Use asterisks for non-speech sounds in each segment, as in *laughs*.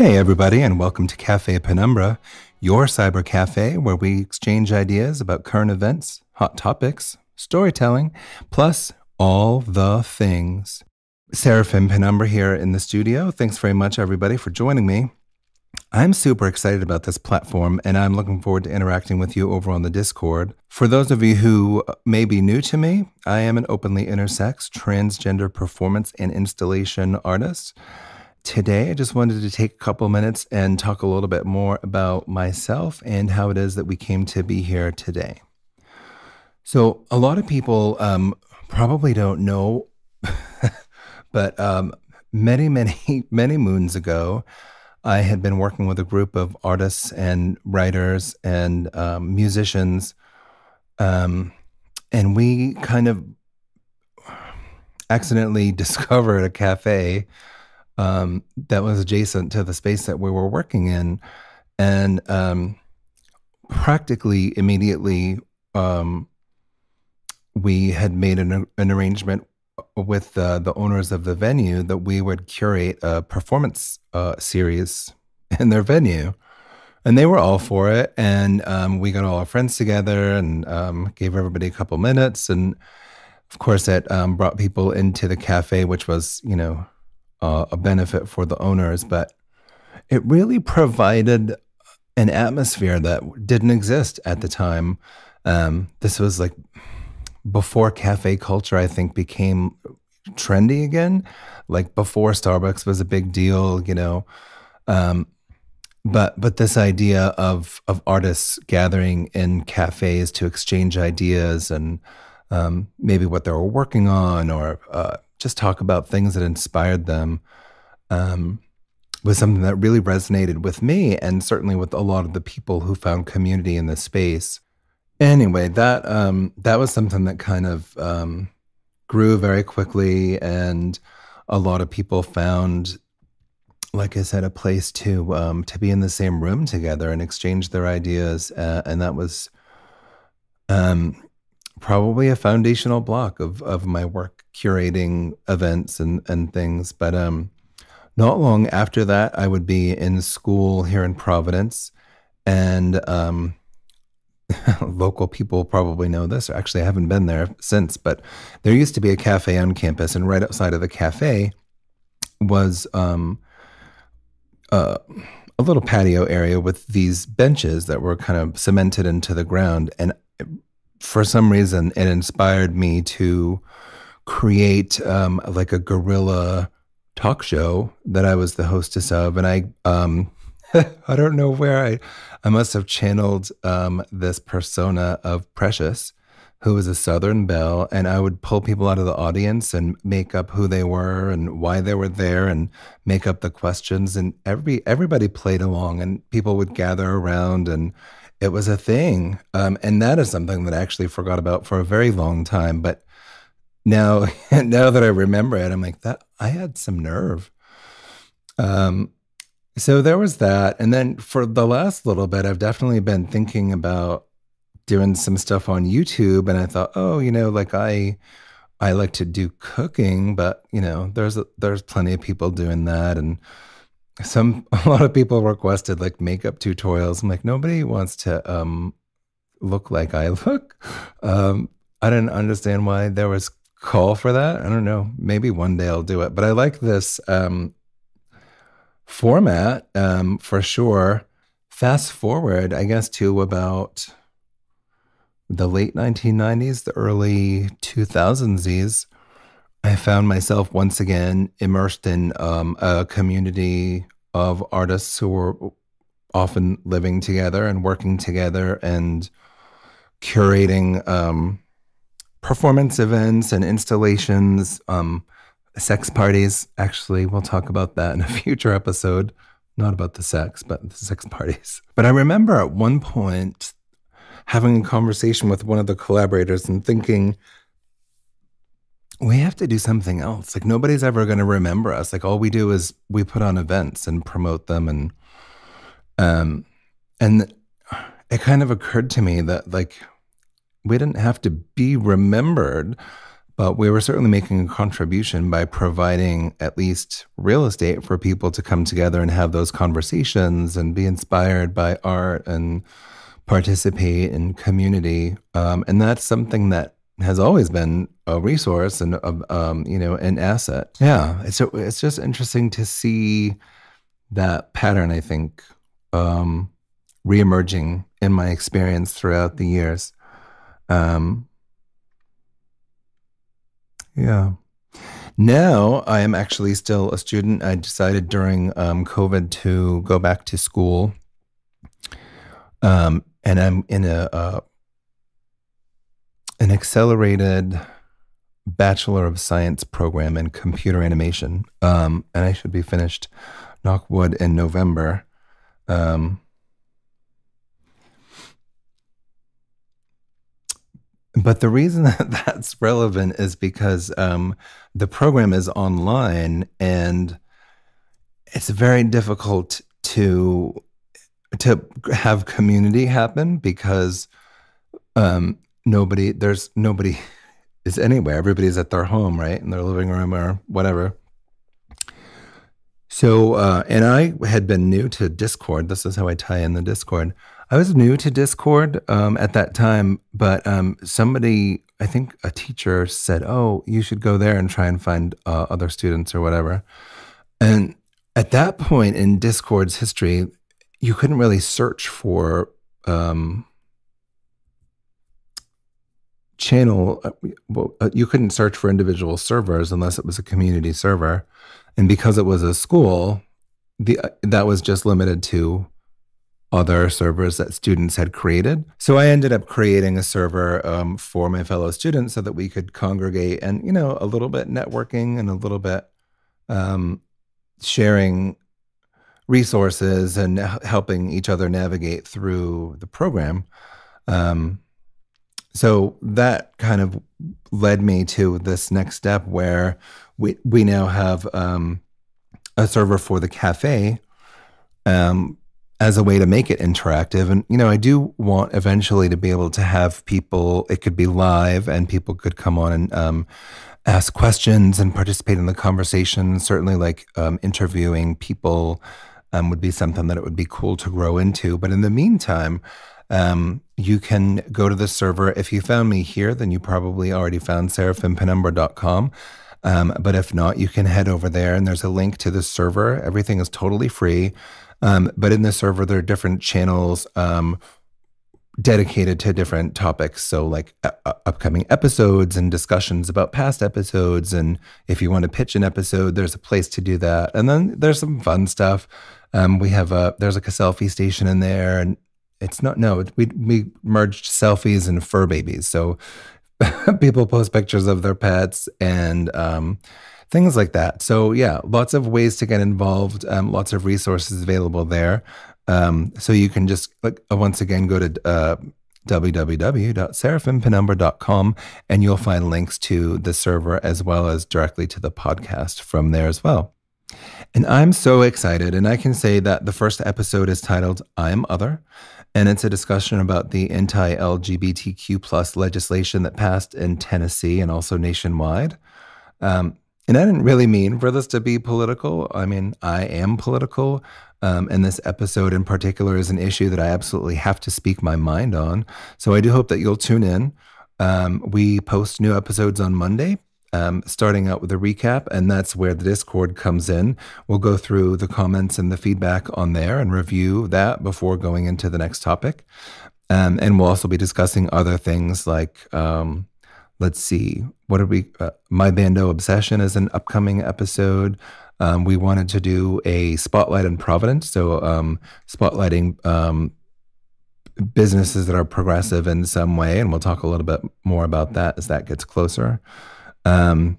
Hey, everybody, and welcome to Cafe Penumbra, your cyber cafe where we exchange ideas about current events, hot topics, storytelling, plus all the things. Seraphim Penumbra here in the studio. Thanks very much, everybody, for joining me. I'm super excited about this platform and I'm looking forward to interacting with you over on the Discord. For those of you who may be new to me, I am an openly intersex, transgender performance and installation artist. Today, I just wanted to take a couple minutes and talk a little bit more about myself and how it is that we came to be here today. So, a lot of people um, probably don't know, *laughs* but um, many, many, *laughs* many moons ago, I had been working with a group of artists and writers and um, musicians. Um, and we kind of accidentally *laughs* discovered a cafe um, that was adjacent to the space that we were working in. And um, practically immediately, um, we had made an, an arrangement with uh, the owners of the venue that we would curate a performance uh, series in their venue. And they were all for it. And um, we got all our friends together and um, gave everybody a couple minutes. And of course, it um, brought people into the cafe, which was, you know, uh, a benefit for the owners, but it really provided an atmosphere that didn't exist at the time. Um, this was like before cafe culture, I think, became trendy again, like before Starbucks was a big deal, you know. Um, but but this idea of of artists gathering in cafes to exchange ideas and um, maybe what they were working on or uh, just talk about things that inspired them um, was something that really resonated with me and certainly with a lot of the people who found community in this space. Anyway, that um, that was something that kind of um, grew very quickly, and a lot of people found, like I said, a place to um, to be in the same room together and exchange their ideas, uh, and that was um, probably a foundational block of of my work curating events and and things. But um, not long after that, I would be in school here in Providence, and um, *laughs* local people probably know this. Actually, I haven't been there since, but there used to be a cafe on campus, and right outside of the cafe was um, uh, a little patio area with these benches that were kind of cemented into the ground, and for some reason, it inspired me to create um, like a guerrilla talk show that I was the hostess of, and I um, *laughs* I don't know where I I must have channeled um, this persona of Precious, who was a Southern belle, and I would pull people out of the audience and make up who they were and why they were there, and make up the questions, and every everybody played along, and people would gather around and it was a thing. Um, and that is something that I actually forgot about for a very long time. But now, *laughs* now that I remember it, I'm like, that I had some nerve. Um, so there was that. And then for the last little bit, I've definitely been thinking about doing some stuff on YouTube. And I thought, oh, you know, like I. I like to do cooking, but you know, there's there's plenty of people doing that, and some *laughs* a lot of people requested like makeup tutorials. I'm like, nobody wants to um look like I *laughs* look. Um I didn't understand why there was call for that. I don't know. Maybe one day I'll do it. But I like this um format um for sure. Fast forward, I guess, to about the late 1990s, the early 2000s I found myself once again immersed in um, a community of artists who were often living together and working together and curating um, performance events and installations, um, sex parties. Actually, we'll talk about that in a *laughs* future episode. Not about the sex, but the sex parties. But I remember at one point having a conversation with one of the collaborators and thinking, we have to do something else. Like nobody's ever going to remember us. Like all we do is we put on events and promote them and um and it kind of occurred to me that like we didn't have to be remembered, but we were certainly making a contribution by providing at least real estate for people to come together and have those conversations and be inspired by art and participate in community. Um, and that's something that has always been a resource and a, um, you know an asset. Yeah, it's a, it's just interesting to see that pattern. I think um, reemerging in my experience throughout the years. Um, yeah. Now I am actually still a student. I decided during um, COVID to go back to school, um, and I'm in a, a uh, an accelerated Bachelor of Science program in computer animation. Um, and I should be finished, Knockwood, in November. Um, But the reason *laughs* that that's relevant is because um, the program is online and it's very difficult to to have community happen because um, nobody there's nobody is anywhere. Everybody's at their home, right, in their living room or whatever. So, uh, and I had been new to Discord. This is how I tie in the Discord. I was new to Discord um, at that time, but um, somebody, I think a teacher said, Oh, you should go there and try and find uh, other students or whatever. And at that point in Discord's history, you couldn't really search for um, channel, uh, well, uh, you couldn't search for individual servers unless it was a community server. And because it was a school, the, uh, that was just limited to other servers that students had created. So I ended up creating a server um, for my fellow students so that we could congregate and, you know, a little bit networking and a little bit um, sharing resources and helping each other navigate through the program. Um, so that kind of led me to this next step where we we now have um, a server for the cafe um, as a way to make it interactive. And you know, I do want eventually to be able to have people. It could be live, and people could come on and um, ask questions and participate in the conversation. Certainly, like um, interviewing people um, would be something that it would be cool to grow into. But in the meantime. Um, you can go to the server. If you found me here, then you probably already found seraphimpenumbra.com. Um, but if not, you can head over there and there's a link to the server. Everything is totally free. Um, but in the server, there are different channels um, dedicated to different topics. So, like uh, uh, upcoming episodes and discussions about past episodes. And if you want to pitch an episode, there's a place to do that. And then there's some fun stuff. Um, we have a there's like a selfie station in there, and it's not no we we merged selfies and fur babies so *laughs* people post pictures of their pets and um, things like that so yeah lots of ways to get involved um, lots of resources available there um, so you can just like, uh, once again go to uh, www.seraphimpenumbra.com and you'll find links to the server as well as directly to the podcast from there as well and i'm so excited and i can say that the first episode is titled i'm other and it's a discussion about the anti-LGBTQ plus legislation that passed in Tennessee and also nationwide. Um, and I didn't really mean for this to be political. I mean, I am political. Um, and this episode in particular is an issue that I absolutely have to speak my mind on. So I do hope that you'll tune in. Um, we post new episodes on Monday, um, starting out with a recap, and that's where the Discord comes in. We'll go through the comments and the feedback on there and review that before going into the next topic. Um, and we'll also be discussing other things like, um, let's see, what are we? Uh, My Bando Obsession is an upcoming episode. Um, we wanted to do a spotlight in Providence, so um, spotlighting um, businesses that are progressive in some way, and we'll talk a little bit more about that as that gets closer. Um,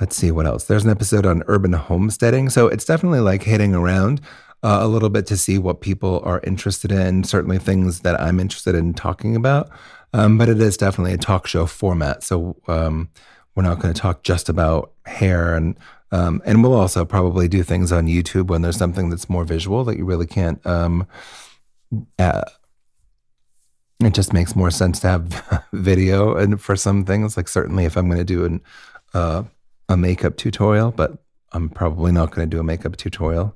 let's see what else. There's an episode on urban homesteading. So it's definitely like hitting around uh, a little bit to see what people are interested in, certainly things that I'm interested in talking about. Um, but it is definitely a talk show format. So um, we're not going to talk just about hair and. Um, and we'll also probably do things on YouTube when there's something that's more visual that you really can't um, uh, it just makes more sense to have *laughs* video and for some things like certainly if i'm going to do an uh, a makeup tutorial but i'm probably not going to do a makeup tutorial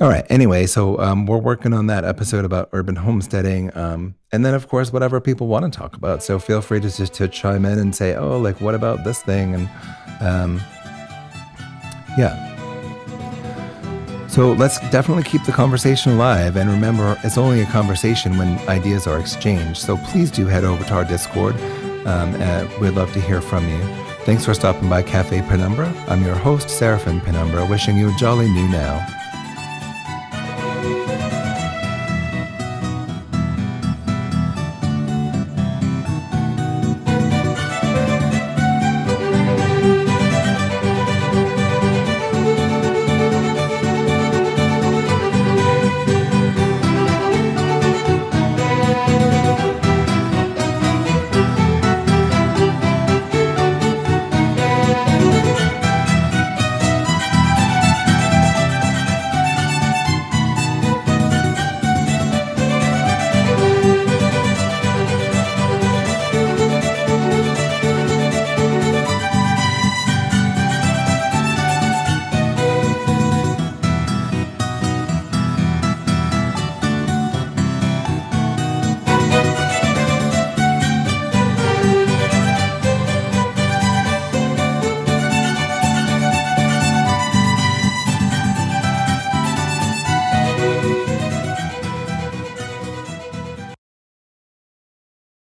all right anyway so um, we're working on that episode about urban homesteading um, and then of course whatever people want to talk about so feel free to just to chime in and say oh like what about this thing and um, yeah so let's definitely keep the conversation alive. And remember, it's only a conversation when ideas are exchanged. So please do head over to our Discord. Um, uh, we'd love to hear from you. Thanks for stopping by Cafe Penumbra. I'm your host, Seraphim Penumbra, wishing you a jolly new now.